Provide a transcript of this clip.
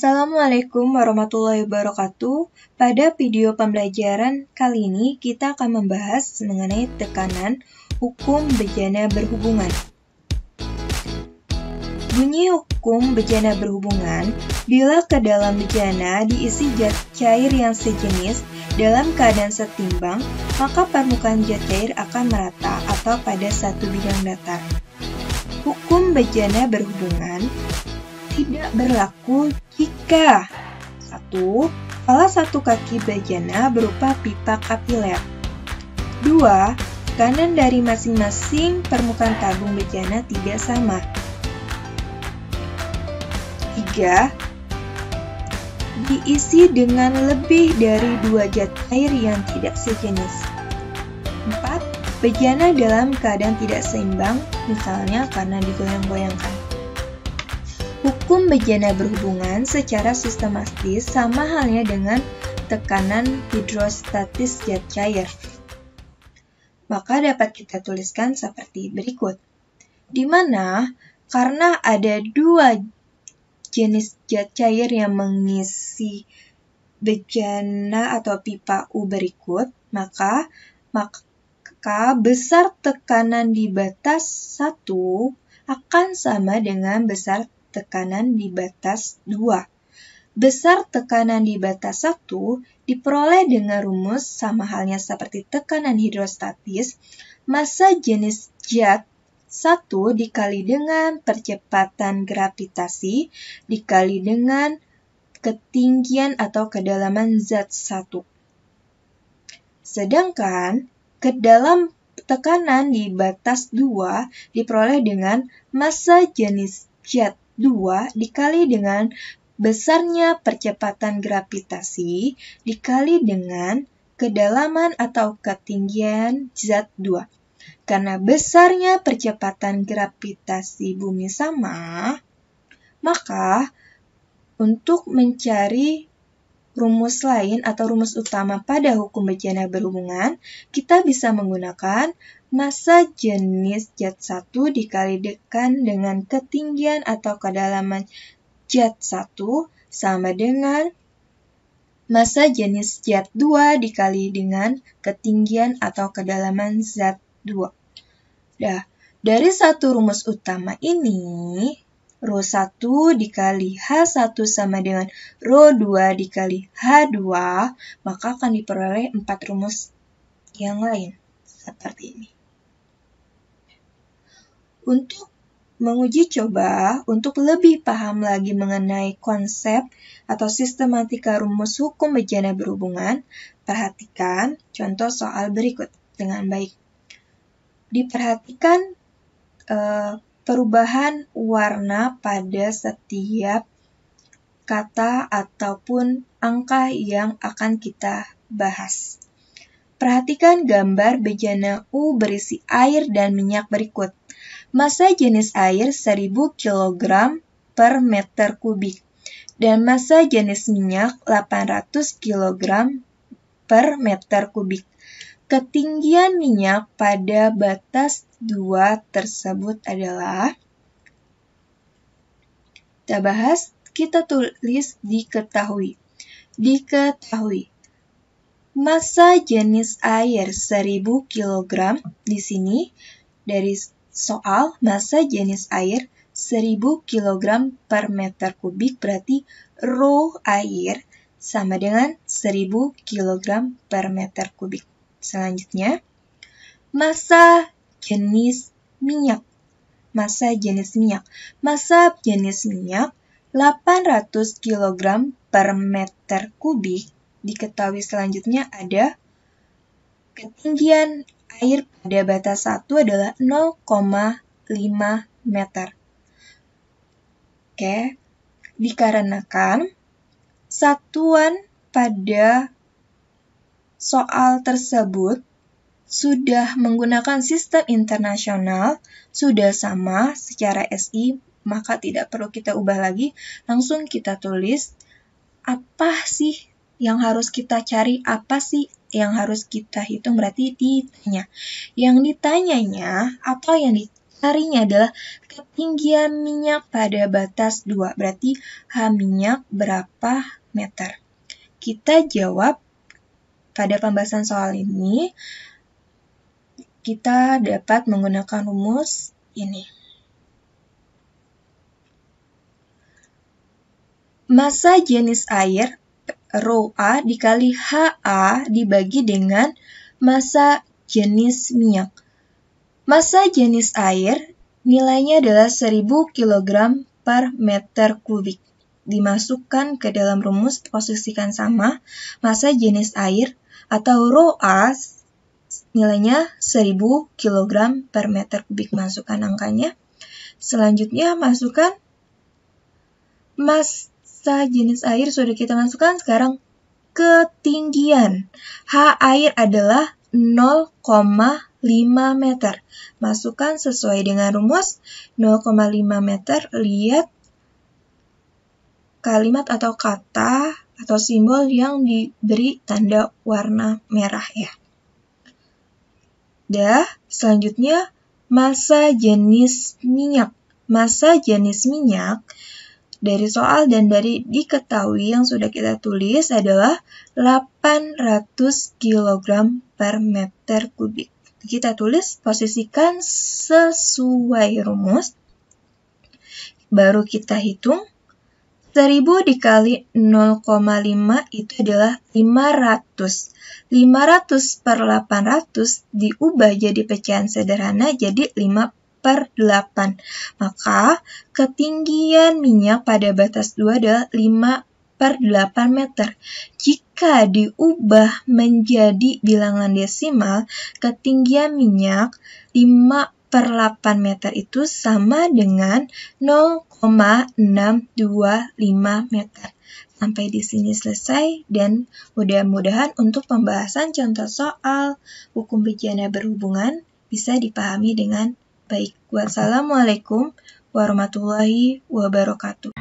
Assalamualaikum warahmatullahi wabarakatuh. Pada video pembelajaran kali ini kita akan membahas mengenai tekanan hukum bejana berhubungan. Bunyi hukum bejana berhubungan bila ke dalam bejana diisi zat cair yang sejenis dalam keadaan setimbang, maka permukaan zat cair akan merata atau pada satu bidang datar. Hukum bejana berhubungan tidak berlaku jika satu Salah satu kaki bejana berupa pipa kapiler. Dua, Kanan dari masing-masing permukaan tabung bejana tidak sama. Tiga, Diisi dengan lebih dari dua zat air yang tidak sejenis. Empat, Bejana dalam keadaan tidak seimbang, misalnya karena digoyang goyang Hukum bejana berhubungan secara sistematis sama halnya dengan tekanan hidrostatis zat cair. Maka dapat kita tuliskan seperti berikut. Di mana karena ada dua jenis zat cair yang mengisi bejana atau pipa U berikut, maka maka besar tekanan di batas 1 akan sama dengan besar tekanan di batas 2. Besar tekanan di batas 1 diperoleh dengan rumus sama halnya seperti tekanan hidrostatis, massa jenis jet 1 dikali dengan percepatan gravitasi dikali dengan ketinggian atau kedalaman Z1. Sedangkan ke dalam tekanan di batas 2 diperoleh dengan massa jenis jet 2 dikali dengan besarnya percepatan gravitasi dikali dengan kedalaman atau ketinggian z 2. Karena besarnya percepatan gravitasi bumi sama, maka untuk mencari rumus lain atau rumus utama pada hukum bejana berhubungan, kita bisa menggunakan massa jenis jet 1 dikalikan dengan ketinggian atau kedalaman jet 1 sama dengan massa jenis Z2 dikali dengan ketinggian atau kedalaman Z2. Dah, dari satu rumus utama ini, Rho 1 dikali H1 sama dengan Rho 2 dikali H2, maka akan diperoleh empat rumus yang lain, seperti ini. Untuk menguji coba, untuk lebih paham lagi mengenai konsep atau sistematika rumus hukum bejana berhubungan, perhatikan contoh soal berikut dengan baik. Diperhatikan eh, perubahan warna pada setiap kata ataupun angka yang akan kita bahas. Perhatikan gambar bejana U berisi air dan minyak berikut. Masa jenis air 1000 kg per meter kubik dan masa jenis minyak 800 kg per meter kubik. Ketinggian minyak pada batas dua tersebut adalah kita bahas, kita tulis diketahui. Diketahui. Masa jenis air 1000 kg di sini dari soal masa jenis air 1000 kg per meter kubik berarti rho air sama dengan 1000 kg per meter kubik. Selanjutnya, masa jenis minyak. Masa jenis minyak. Masa jenis minyak 800 kg per meter kubik diketahui selanjutnya ada ketinggian air pada batas 1 adalah 0,5 meter. Oke, dikarenakan satuan pada soal tersebut sudah menggunakan sistem internasional, sudah sama secara SI, maka tidak perlu kita ubah lagi. Langsung kita tulis apa sih yang harus kita cari, apa sih yang harus kita hitung, berarti ditanya. Yang ditanyanya atau yang dicarinya adalah ketinggian minyak pada batas 2, berarti H minyak berapa meter. Kita jawab pada pembahasan soal ini, kita dapat menggunakan rumus ini. Masa jenis air rho A dikali HA dibagi dengan masa jenis minyak. Masa jenis air nilainya adalah 1000 kg per meter kubik dimasukkan ke dalam rumus posisikan sama masa jenis air atau rho A nilainya 1000 kg per meter kubik masukkan angkanya. Selanjutnya masukkan masa jenis air sudah kita masukkan sekarang ketinggian. H air adalah 0,5 meter. Masukkan sesuai dengan rumus 0,5 meter. Lihat kalimat atau kata atau simbol yang diberi tanda warna merah ya. Dah, selanjutnya masa jenis minyak. Masa jenis minyak dari soal dan dari diketahui yang sudah kita tulis adalah 800 kg per meter kubik. Kita tulis posisikan sesuai rumus, baru kita hitung 1000 dikali 0,5 itu adalah 500. 500 per 800 diubah jadi pecahan sederhana jadi 5 per 8. Maka ketinggian minyak pada batas 2 adalah 5 per 8 meter. Jika diubah menjadi bilangan desimal, ketinggian minyak 5 per 8 meter itu sama dengan 0,625 meter. Sampai di sini selesai dan mudah-mudahan untuk pembahasan contoh soal hukum bejana berhubungan bisa dipahami dengan baik. Wassalamualaikum warahmatullahi wabarakatuh.